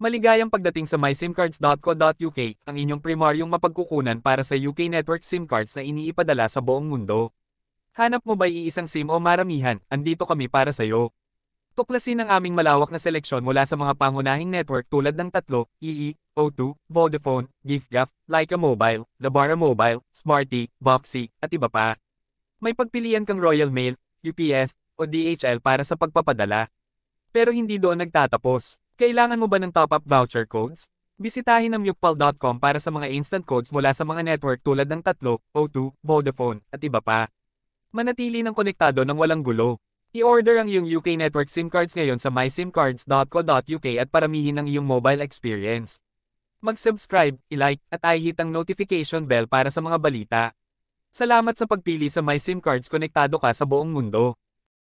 Maligayang pagdating sa mysimcards.co.uk, ang inyong primaryong mapagkukunan para sa UK network SIM cards na iniipadala sa buong mundo. Hanap mo ba iisang SIM o maramihan? Andito kami para sa iyo. Tuklasin ang aming malawak na seleksyon mula sa mga pangunahing network tulad ng tatlo, EE, O2, Vodafone, GiftGaf, Leica Mobile, Labara Mobile, Smarty, Voxy, at iba pa. May pagpilian kang Royal Mail, UPS, o DHL para sa pagpapadala. Pero hindi doon nagtatapos. Kailangan mo ba ng top-up voucher codes? Bisitahin ang mukpal.com para sa mga instant codes mula sa mga network tulad ng Tatlo, O2, Vodafone, at iba pa. Manatili ng konektado ng walang gulo. I-order ang iyong UK network SIM cards ngayon sa mysimcards.co.uk at paramihin ang iyong mobile experience. Mag-subscribe, i-like, at i-hit ang notification bell para sa mga balita. Salamat sa pagpili sa My Cards konektado ka sa buong mundo.